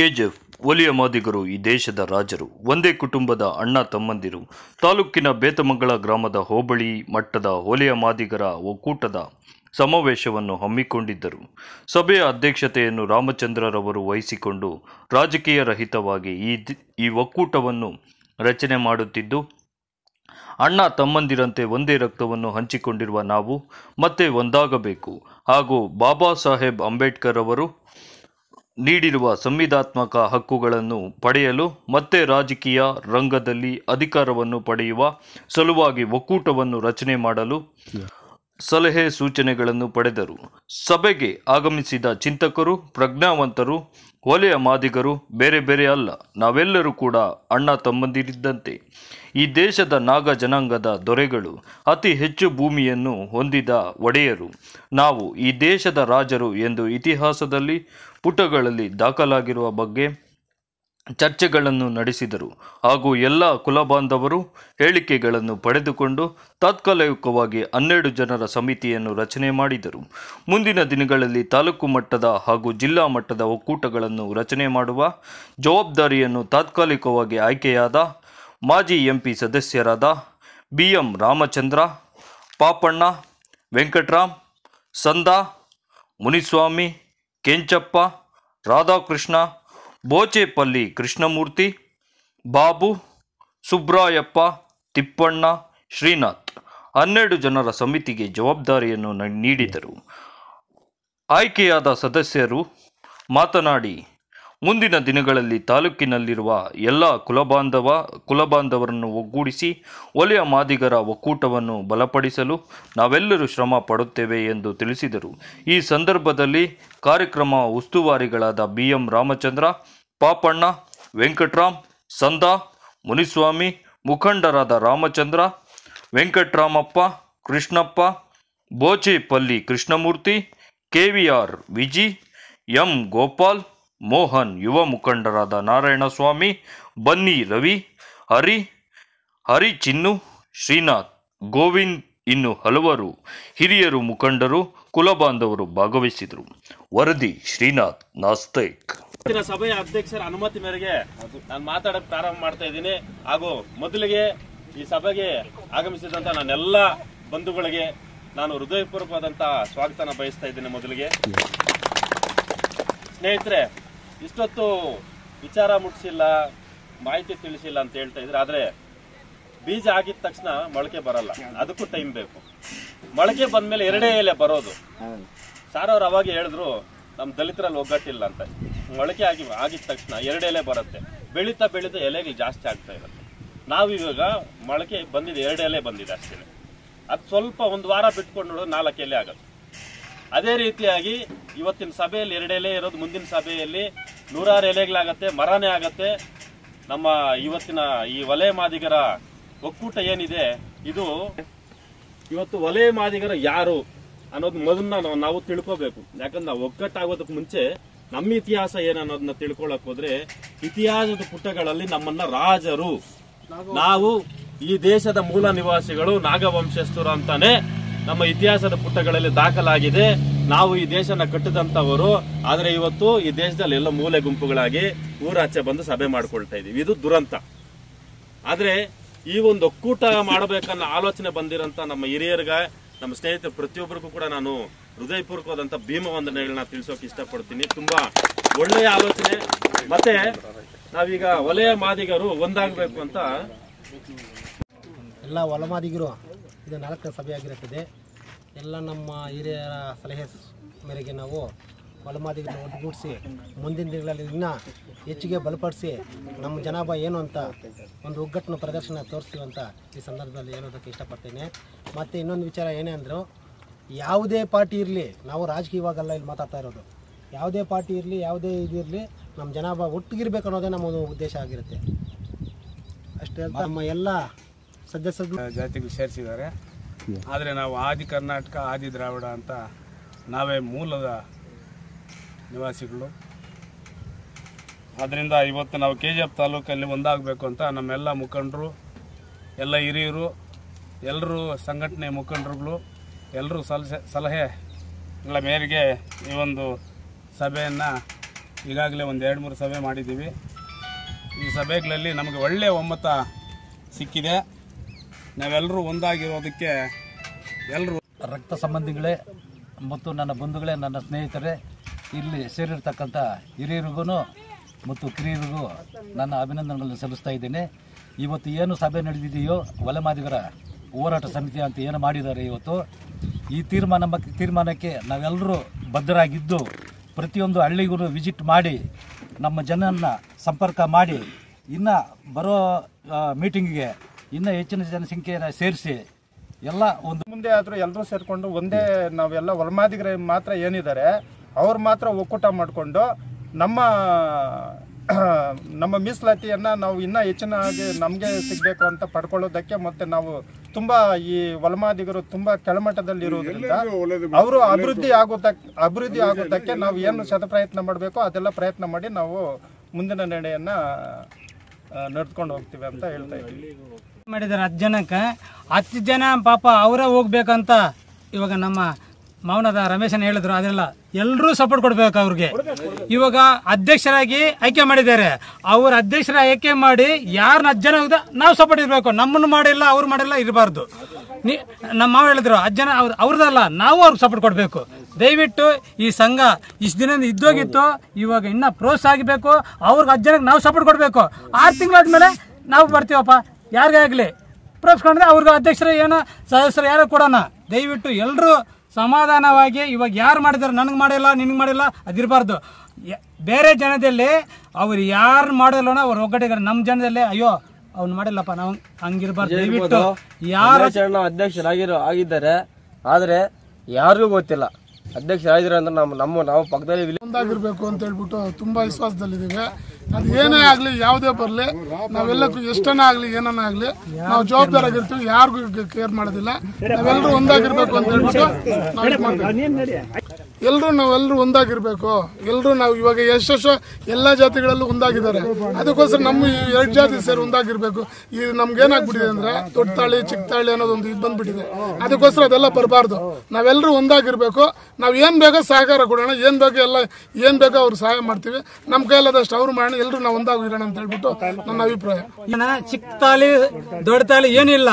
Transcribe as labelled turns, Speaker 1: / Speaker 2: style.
Speaker 1: ಕೆಜೆಫ್ ಒಲಿಯ ಮಾದಿಗರು ಈ ದೇಶದ ರಾಜರು ಒಂದೇ ಕುಟುಂಬದ ಅಣ್ಣ ತಮ್ಮಂದಿರು ತಾಲೂಕಿನ ಬೇತಮಂಗಳ ಗ್ರಾಮದ ಹೋಬಳಿ ಮಟ್ಟದ ಒಲಿಯ ಮಾದಿಗರ ಒಕ್ಕೂಟದ ಸಮಾವೇಶವನ್ನು ಹಮ್ಮಿಕೊಂಡಿದ್ದರು ಸಭೆಯ ಅಧ್ಯಕ್ಷತೆಯನ್ನು ರಾಮಚಂದ್ರರವರು ವಹಿಸಿಕೊಂಡು ರಾಜಕೀಯ ರಹಿತವಾಗಿ ಈ ಈ ಒಕ್ಕೂಟವನ್ನು ರಚನೆ ಮಾಡುತ್ತಿದ್ದು ಅಣ್ಣ ತಮ್ಮಂದಿರಂತೆ ಒಂದೇ ರಕ್ತವನ್ನು ಹಂಚಿಕೊಂಡಿರುವ ನಾವು ಮತ್ತೆ ಒಂದಾಗಬೇಕು ಹಾಗೂ ಬಾಬಾ ಸಾಹೇಬ್ ಅಂಬೇಡ್ಕರ್ ಅವರು ನೀಡಿರುವ ಸಂವಿಧಾತ್ಮಕ ಹಕ್ಕುಗಳನ್ನು ಪಡೆಯಲು ಮತ್ತೆ ರಾಜಕೀಯ ರಂಗದಲ್ಲಿ ಅಧಿಕಾರವನ್ನು ಪಡೆಯುವ ಸಲುವಾಗಿ ಒಕ್ಕೂಟವನ್ನು ರಚನೆ ಮಾಡಲು ಸಲಹೆ ಸೂಚನೆಗಳನ್ನು ಪಡೆದರು ಸಭೆಗೆ ಆಗಮಿಸಿದ ಚಿಂತಕರು ಪ್ರಜ್ಞಾವಂತರು ಒಲೆಯ ಮಾದಿಗರು ಬೇರೆ ಬೇರೆ ಅಲ್ಲ ನಾವೆಲ್ಲರೂ ಕೂಡ ಅಣ್ಣ ತಮ್ಮಂದಿರಿದ್ದಂತೆ ಈ ದೇಶದ ನಾಗ ಜನಾಂಗದ ದೊರೆಗಳು ಅತಿ ಹೆಚ್ಚು ಭೂಮಿಯನ್ನು ಹೊಂದಿದ ಒಡೆಯರು ನಾವು ಈ ದೇಶದ ರಾಜರು ಎಂದು ಇತಿಹಾಸದಲ್ಲಿ ಪುಟಗಳಲ್ಲಿ ದಾಖಲಾಗಿರುವ ಬಗ್ಗೆ ಚರ್ಚೆಗಳನ್ನು ನಡೆಸಿದರು ಹಾಗೂ ಎಲ್ಲ ಕುಲಬಾಂಧವರು ಹೇಳಿಕೆಗಳನ್ನು ಪಡೆದುಕೊಂಡು ತಾತ್ಕಾಲಿಕವಾಗಿ ಹನ್ನೆರಡು ಜನರ ಸಮಿತಿಯನ್ನು ರಚನೆ ಮಾಡಿದರು ಮುಂದಿನ ದಿನಗಳಲ್ಲಿ ತಾಲೂಕು ಮಟ್ಟದ ಹಾಗೂ ಜಿಲ್ಲಾ ಮಟ್ಟದ ಒಕ್ಕೂಟಗಳನ್ನು ರಚನೆ ಮಾಡುವ ಜವಾಬ್ದಾರಿಯನ್ನು ತಾತ್ಕಾಲಿಕವಾಗಿ ಆಯ್ಕೆಯಾದ ಮಾಜಿ ಎಂಪಿ ಸದಸ್ಯರಾದ ಬಿ ಎಂ ರಾಮಚಂದ್ರ ಪಾಪಣ್ಣ ವೆಂಕಟರಾಮ್ ಸಂದಾ ಮುನಿಸ್ವಾಮಿ ಕೆಂಚಪ್ಪ ರಾಧಾಕೃಷ್ಣ ಬೋಚೇಪಲ್ಲಿ ಕೃಷ್ಣಮೂರ್ತಿ ಬಾಬು ಸುಬ್ರಾಯಪ್ಪ ತಿಪ್ಪಣ್ಣ ಶ್ರೀನಾಥ್ ಹನ್ನೆರಡು ಜನರ ಸಮಿತಿಗೆ ಜವಾಬ್ದಾರಿಯನ್ನು ನೀಡಿದರು ಆಯ್ಕೆಯಾದ ಸದಸ್ಯರು ಮಾತನಾಡಿ ಮುಂದಿನ ದಿನಗಳಲ್ಲಿ ತಾಲೂಕಿನಲ್ಲಿರುವ ಎಲ್ಲ ಕುಲಬಾಂಧವ ಕುಲಬಾಂಧವರನ್ನು ಒಗ್ಗೂಡಿಸಿ ಒಲೆಯ ಮಾದಿಗರ ಒಕ್ಕೂಟವನ್ನು ಬಲಪಡಿಸಲು ನಾವೆಲ್ಲರೂ ಶ್ರಮ ಪಡುತ್ತೇವೆ ಎಂದು ತಿಳಿಸಿದರು ಈ ಸಂದರ್ಭದಲ್ಲಿ ಕಾರ್ಯಕ್ರಮ ಉಸ್ತುವಾರಿಗಳಾದ ಬಿ ಎಂ ರಾಮಚಂದ್ರ ಪಾಪಣ್ಣ ವೆಂಕಟರಾಮ್ ಸಂದ ಮುನಿಸ್ವಾಮಿ ಮುಖಂಡರಾದ Ramachandra Venkatramappa Krishnappa Bochepalli Krishnamurthy K V R Viji M Gopal Mohan ಯುವ ಮುಖಂಡರಾದ ನಾರಾಯಣಸ್ವಾಮಿ ಬನ್ನಿ ರವಿ ಹರಿ ಹರಿ ಚಿನ್ನು ಶ್ರೀನಾಥ್ ಗೋವಿಂದ್ ಇನ್ನು ಹಲವರು ಹಿರಿಯರು ಮುಖಂಡರು ಕುಲಬಾಂಧವರು ಭಾಗವಹಿಸಿದರು ವರದಿ ಶ್ರೀನಾಥ್ ನಾಸ್ತೇಕ್
Speaker 2: ಸಭೆಯ ಅಧ್ಯಕ್ಷರ ಅನುಮತಿ ಮೇರೆಗೆ ನಾನು ಮಾತಾಡಕ್ ಪ್ರಾರಂಭ ಮಾಡ್ತಾ ಇದ್ದೀನಿ ಹಾಗೂ ಮೊದಲಿಗೆ ಈ ಸಭೆಗೆ ಆಗಮಿಸಿದಂತ ನನ್ನೆಲ್ಲ ಬಂಧುಗಳಿಗೆ ನಾನು ಹೃದಯಪೂರ್ವಕವಾದಂತಹ ಸ್ವಾಗತನ ಬಯಸ್ತಾ ಇದ್ದೀನಿ ಮೊದಲಿಗೆ ಸ್ನೇಹಿತರೆ ಇಷ್ಟೊತ್ತು ವಿಚಾರ ಮುಟ್ಟಿಸಿಲ್ಲ ಮಾಹಿತಿ ತಿಳಿಸಿಲ್ಲ ಅಂತ ಹೇಳ್ತಾ ಇದ್ರೆ ಆದರೆ ಬೀಜ ಆಗಿದ ತಕ್ಷಣ ಮೊಳಕೆ ಬರಲ್ಲ ಅದಕ್ಕೂ ಟೈಮ್ ಬೇಕು ಮೊಳಕೆ ಮೇಲೆ ಎರಡೇ ಎಲೆ ಬರೋದು ಸಾರವ್ರು ಅವ್ರು ಅವಾಗ ಹೇಳಿದ್ರು ನಮ್ಮ ದಲಿತರಲ್ಲಿ ಒಗ್ಗಟ್ಟಿಲ್ಲ ಅಂತ ಮೊಳಕೆ ಆಗಿ ಆಗಿದ ತಕ್ಷಣ ಎರಡು ಎಲೆ ಬರುತ್ತೆ ಬೆಳೀತಾ ಬೆಳೀತಾ ಎಲೆಗಳು ಜಾಸ್ತಿ ಆಗ್ತಾ ಇರುತ್ತೆ ನಾವಿವಾಗ ಮೊಳಕೆ ಬಂದಿದೆ ಎರಡು ಎಲೆ ಬಂದಿದೆ ಅಷ್ಟೇ ಅದು ಸ್ವಲ್ಪ ಒಂದು ವಾರ ಬಿಟ್ಕೊಂಡು ನೋಡೋದು ನಾಲ್ಕು ಎಲೆ ಆಗುತ್ತೆ ಅದೇ ರೀತಿಯಾಗಿ ಇವತ್ತಿನ ಸಭೆಯಲ್ಲಿ ಎರಡೆಲೆ ಇರೋದು ಮುಂದಿನ ಸಭೆಯಲ್ಲಿ ನೂರಾರು ಎಲೆಗಳಾಗತ್ತೆ ಮರನೇ ಆಗತ್ತೆ ನಮ್ಮ ಇವತ್ತಿನ ಈ ವಲಯ ಮಾದಿಗರ ಒಕ್ಕೂಟ ಏನಿದೆ ಇದು ಇವತ್ತು ವಲಯ ಮಾದಿಗರ ಯಾರು ಅನ್ನೋದು ಮೊದಲನ್ನ ನಾವು ತಿಳ್ಕೋಬೇಕು ಯಾಕಂದ್ರೆ ನಾವು ಒಗ್ಗಟ್ಟಾಗೋದಕ್ಕೆ ಮುಂಚೆ ನಮ್ಮ ಇತಿಹಾಸ ಏನನ್ನೋದನ್ನ ತಿಳ್ಕೊಳಕ್ ಹೋದ್ರೆ ಇತಿಹಾಸದ ಪುಟಗಳಲ್ಲಿ ನಮ್ಮನ್ನ ರಾಜರು ನಾವು ಈ ದೇಶದ ಮೂಲ ನಿವಾಸಿಗಳು ನಾಗವಂಶಸ್ಥರು ಅಂತಾನೆ ನಮ್ಮ ಇತಿಹಾಸದ ಪುಟಗಳಲ್ಲಿ ದಾಖಲಾಗಿದೆ ನಾವು ಈ ದೇಶನ ಕಟ್ಟಿದಂತವರು ಆದರೆ ಇವತ್ತು ಈ ದೇಶದಲ್ಲಿ ಎಲ್ಲ ಮೂಲೆ ಗುಂಪುಗಳಾಗಿ ಊರಾಚೆ ಬಂದು ಸಭೆ ಮಾಡ್ಕೊಳ್ತಾ ಇದೀವಿ ಇದು ದುರಂತ ಆದರೆ ಈ ಒಂದು ಒಕ್ಕೂಟ ಮಾಡಬೇಕನ್ನೋ ಆಲೋಚನೆ ಬಂದಿರೋಂಥ ನಮ್ಮ ಹಿರಿಯರಿಗೆ ನಮ್ಮ ಸ್ನೇಹಿತರು ಪ್ರತಿಯೊಬ್ಬರಿಗೂ ಕೂಡ ನಾನು ಹೃದಯಪೂರ್ವಕವಾದಂಥ ಭೀಮ ವಂದನೆಗಳನ್ನ ತಿಳಿಸೋಕೆ ಇಷ್ಟಪಡ್ತೀನಿ ತುಂಬಾ ಒಳ್ಳೆಯ ಆಲೋಚನೆ ಮತ್ತೆ ನಾವೀಗ ವಲಯ ಮಾದಿಗರು ಒಂದಾಗಬೇಕು ಅಂತ ಎಲ್ಲ ಒಲಮಾದಿಗರು ಮಾದಿಗರು ಇದು ನಾಲ್ಕನೇ ಆಗಿರುತ್ತದೆ ಎಲ್ಲ ನಮ್ಮ ಹಿರಿಯರ ಸಲಹೆ ಮೇರೆಗೆ ನಾವು ಬಲಮಾದಿಗಳನ್ನು ಒಟ್ಟುಗೂಡಿಸಿ ಮುಂದಿನ ದಿನಗಳಲ್ಲಿ ಇನ್ನೂ ಹೆಚ್ಚಿಗೆ ಬಲಪಡಿಸಿ ನಮ್ಮ ಜನಾಭ ಏನು ಅಂತ ಒಂದು ಒಗ್ಗಟ್ಟಿನ ಪ್ರದರ್ಶನ ತೋರಿಸ್ತೀವಿ ಅಂತ ಈ ಸಂದರ್ಭದಲ್ಲಿ ಹೇಳೋದಕ್ಕೆ ಇಷ್ಟಪಡ್ತೇನೆ ಮತ್ತು ಇನ್ನೊಂದು ವಿಚಾರ ಏನೇ ಅಂದರು ಯಾವುದೇ ಪಾರ್ಟಿ ಇರಲಿ ನಾವು ರಾಜಕೀಯವಾಗಲ್ಲ ಇಲ್ಲಿ ಮಾತಾಡ್ತಾ ಇರೋದು ಯಾವುದೇ ಪಾರ್ಟಿ ಇರಲಿ ಯಾವುದೇ ಇದಿರಲಿ ನಮ್ಮ ಜನಾಭ ಒಟ್ಟಿಗಿರ್ಬೇಕು ಅನ್ನೋದೇ ನಮ್ಮ ಉದ್ದೇಶ ಆಗಿರುತ್ತೆ ಅಷ್ಟೇ ನಮ್ಮ ಎಲ್ಲ ಸದಸ್ಯರು ಜಾತಿಗೆ ಸೇರಿಸಿದ್ದಾರೆ ಆದರೆ ನಾವು ಆದಿ ಕರ್ನಾಟಕ ಆದಿ ದ್ರಾವಿಡ ಅಂತ ನಾವೇ ಮೂಲದ ನಿವಾಸಿಗಳು ಆದ್ದರಿಂದ ಇವತ್ತು ನಾವು ಕೆ ಜಿ ಎಫ್ ತಾಲೂಕಲ್ಲಿ ಒಂದಾಗಬೇಕು ಅಂತ ನಮ್ಮೆಲ್ಲ ಮುಖಂಡರು ಎಲ್ಲ ಹಿರಿಯರು ಎಲ್ಲರೂ ಸಂಘಟನೆ ಮುಖಂಡರುಗಳು ಎಲ್ಲರೂ ಸಲಹೆ ಸಲಹೆಗಳ ಮೇರೆಗೆ ಈ ಒಂದು ಸಭೆಯನ್ನು ಈಗಾಗಲೇ ಒಂದು ಎರಡು ಮೂರು ಸಭೆ ಮಾಡಿದ್ದೀವಿ ಈ ಸಭೆಗಳಲ್ಲಿ ನಮಗೆ ಒಳ್ಳೆಯ ಒಮ್ಮತ ಸಿಕ್ಕಿದೆ ನಾವೆಲ್ಲರೂ ಒಂದಾಗಿರೋದಕ್ಕೆ ಎಲ್ಲರೂ ರಕ್ತ ಸಂಬಂಧಿಗಳೇ ಮತ್ತು ನನ್ನ ಬಂಧುಗಳೇ ನನ್ನ ಸ್ನೇಹಿತರೇ ಇಲ್ಲಿ ಸೇರಿರ್ತಕ್ಕಂಥ ಹಿರಿಯರಿಗೂ ಮತ್ತು ಕಿರಿಯರಿಗೂ ನನ್ನ ಅಭಿನಂದನೆಗಳನ್ನು ಸಲ್ಲಿಸ್ತಾ ಇದ್ದೇನೆ ಇವತ್ತು ಏನು ಸಭೆ ನಡೆದಿದೆಯೋ ಮಾದಿಗರ ಹೋರಾಟ ಸಮಿತಿ ಅಂತ ಏನು ಮಾಡಿದ್ದಾರೆ ಇವತ್ತು ಈ ತೀರ್ಮಾನ ತೀರ್ಮಾನಕ್ಕೆ ನಾವೆಲ್ಲರೂ ಬದ್ಧರಾಗಿದ್ದು ಪ್ರತಿಯೊಂದು ಹಳ್ಳಿಗೂ ವಿಸಿಟ್ ಮಾಡಿ ನಮ್ಮ ಜನನ್ನ ಸಂಪರ್ಕ ಮಾಡಿ ಇನ್ನು ಬರೋ ಮೀಟಿಂಗಿಗೆ ಇನ್ನೂ ಹೆಚ್ಚಿನ ಜನಸಂಖ್ಯೆಯನ್ನು ಸೇರಿಸಿ ಎಲ್ಲ ಒಂದು ಮುಂದೆ ಆದರೂ ಎಲ್ಲರೂ ಸೇರಿಕೊಂಡು ಒಂದೇ ನಾವೆಲ್ಲ ಒಲಮಾದಿಗರ ಮಾತ್ರ ಏನಿದ್ದಾರೆ ಅವ್ರು ಮಾತ್ರ ಒಕ್ಕೂಟ ಮಾಡಿಕೊಂಡು ನಮ್ಮ ನಮ್ಮ ಮೀಸಲಾತಿಯನ್ನು ನಾವು ಇನ್ನೂ ಹಾಗೆ ನಮಗೆ ಸಿಗಬೇಕು ಅಂತ ಪಡ್ಕೊಳ್ಳೋದಕ್ಕೆ ಮತ್ತು ನಾವು ತುಂಬ ಈ ವಲಮಾದಿಗರು ತುಂಬ ಕೆಳಮಟ್ಟದಲ್ಲಿ ಇರುವುದರಿಂದ ಅವರು ಅಭಿವೃದ್ಧಿ ಆಗೋದಕ್ಕೆ ಅಭಿವೃದ್ಧಿ ಆಗೋದಕ್ಕೆ ನಾವು ಏನು ಶತ ಪ್ರಯತ್ನ ಮಾಡಬೇಕು ಅದೆಲ್ಲ ಪ್ರಯತ್ನ ಮಾಡಿ ನಾವು ಮುಂದಿನ ನಡೆಯನ್ನು ನಡೆದುಕೊಂಡು ಹೋಗ್ತೀವಿ ಅಂತ ಹೇಳ್ತಾ ಇದ್ದೀವಿ ಮಾಡಿದ್ದಾರೆ ಹತ್ತು ಜನಕ್ಕೆ ಹತ್ತು ಜನ ಪಾಪ ಅವರೇ ಹೋಗ್ಬೇಕಂತ ಇವಾಗ ನಮ್ಮ ಮೌನದ ರಮೇಶನ್ ಹೇಳಿದ್ರು ಅದೆಲ್ಲ ಎಲ್ಲರೂ ಸಪೋರ್ಟ್ ಕೊಡ್ಬೇಕು ಅವ್ರಿಗೆ ಇವಾಗ ಅಧ್ಯಕ್ಷರಾಗಿ ಆಯ್ಕೆ ಮಾಡಿದ್ದಾರೆ ಅವ್ರ ಅಧ್ಯಕ್ಷರ ಆಯ್ಕೆ ಮಾಡಿ ಯಾರನ್ನ ಹತ್ತು ಜನ ಹೋಗ್ದ ನಾವು ಸಪೋರ್ಟ್ ಇರಬೇಕು ನಮ್ಮನ್ನು ಮಾಡಿಲ್ಲ ಅವ್ರು ಮಾಡಿಲ್ಲ ಇರಬಾರ್ದು ನೀ ನಮ್ಮ ಮಾವ ಹೇಳಿದ್ರು ಹತ್ತು ಜನ ಅವ್ರು ಅವ್ರದ್ದಲ್ಲ ನಾವು ಅವ್ರಿಗೆ ಸಪೋರ್ಟ್ ಕೊಡಬೇಕು ದಯವಿಟ್ಟು ಈ ಸಂಘ ಇಷ್ಟು ದಿನದಿಂದ ಇದ್ದೋಗಿತ್ತು ಇವಾಗ ಇನ್ನೂ ಪ್ರೋತ್ಸಾಹ ಆಗಬೇಕು ಅವ್ರಿಗೆ ಹತ್ತು ಜನಕ್ಕೆ ನಾವು ಸಪೋರ್ಟ್ ಕೊಡಬೇಕು ಆರು ತಿಂಗಳಾದ್ಮೇಲೆ ನಾವು ಬರ್ತೀವಪ್ಪ ಯಾರಿಗೇ ಆಗಲಿ ಪ್ರಸ್ಕೊಂಡ್ರೆ ಅವ್ರಿಗೆ ಅಧ್ಯಕ್ಷರು ಏನೋ ಸದಸ್ಯರು ಯಾರು ಕೊಡೋಣ ದಯವಿಟ್ಟು ಎಲ್ಲರೂ ಸಮಾಧಾನವಾಗಿ ಇವಾಗ ಯಾರು ಮಾಡಿದಾರೆ ನನಗೆ ಮಾಡಿಲ್ಲ ನಿನಗೆ ಮಾಡಿಲ್ಲ ಅದಿರಬಾರ್ದು ಬೇರೆ ಜನದಲ್ಲಿ ಅವ್ರು ಯಾರು ಮಾಡಲ್ಲೋಣ ಅವ್ರು ಒಗ್ಗಟ್ಟಿದ್ದಾರೆ ನಮ್ಮ ಜನದಲ್ಲಿ ಅಯ್ಯೋ ಅವ್ನು ಮಾಡಿಲ್ಲಪ್ಪ ನಾವು ಹಂಗಿರ್ಬಾರ್ದು ದಯವಿಟ್ಟು ಯಾರು ಅಧ್ಯಕ್ಷರಾಗಿರೋ ಆಗಿದ್ದಾರೆ ಆದರೆ ಯಾರಿಗೂ ಗೊತ್ತಿಲ್ಲ ಅಧ್ಯಕ್ಷರಾಗಿದ್ದಾರೆ ಅಂದ್ರೆ ನಮ್ಮ ನಮ್ಮ ನಾವು ಪಕ್ಕದಲ್ಲಿ ಒಂದಾಗಿರ್ಬೇಕು ಅಂತ ಹೇಳ್ಬಿಟ್ಟು ತುಂಬಾ ವಿಶ್ವಾಸದಲ್ಲಿದ್ದೇವೆ ಅದು ಏನೇ ಆಗ್ಲಿ ಯಾವುದೇ ಬರಲಿ ನಾವೆಲ್ಲಕ್ಕೂ ಎಷ್ಟನ ಆಗ್ಲಿ ಏನನ್ನ ಆಗ್ಲಿ ನಾವು ಜವಾಬ್ದಾರಾಗಿರ್ತೀವಿ ಯಾರಿಗೂ ಕೇರ್ ಮಾಡೋದಿಲ್ಲ ನಾವೆಲ್ಲರೂ ಒಂದಾಗಿರ್ಬೇಕು ಅಂತ ಹೇಳ್ಬಿಟ್ಟು ಎಲ್ಲರೂ ನಾವೆಲ್ಲರೂ ಒಂದಾಗಿರಬೇಕು ಎಲ್ಲರೂ ನಾವು ಇವಾಗ ಎಷ್ಟೆಷ್ಟು ಎಲ್ಲ ಜಾತಿಗಳಲ್ಲೂ ಒಂದಾಗಿದ್ದಾರೆ ಅದಕ್ಕೋಸ್ಕರ ನಮ್ಮ ಎರಡು ಜಾತಿ ಸೇರಿ ಒಂದಾಗಿರಬೇಕು ಈ ನಮ್ಗೇನಾಗ್ಬಿಟ್ಟಿದೆ ಅಂದ್ರೆ ದೊಡ್ಡ ತಾಳಿ ಚಿಕ್ಕ ತಾಳಿ ಅನ್ನೋದೊಂದು ಇದು ಬಂದ್ಬಿಟ್ಟಿದೆ ಅದಕ್ಕೋಸ್ಕರ ಅದೆಲ್ಲ ಬರಬಾರ್ದು ನಾವೆಲ್ಲರೂ ಒಂದಾಗಿರಬೇಕು ನಾವು ಏನು ಬೇಕೋ ಸಹಕಾರ ಕೊಡೋಣ ಏನು ಬೇಕೋ ಎಲ್ಲ ಏನು ಬೇಕೋ ಅವ್ರು ಸಹಾಯ ಮಾಡ್ತೀವಿ ನಮ್ಮ ಕೈಲಾದಷ್ಟು ಅವ್ರು ಮಾಡೋಣ ಎಲ್ಲರೂ ನಾವು ಒಂದಾಗಿರೋಣ ಅಂತ ಹೇಳ್ಬಿಟ್ಟು ನನ್ನ ಅಭಿಪ್ರಾಯ ಚಿಕ್ಕ ತಾಳಿ ದೊಡ್ಡ ತಾಳಿ ಏನಿಲ್ಲ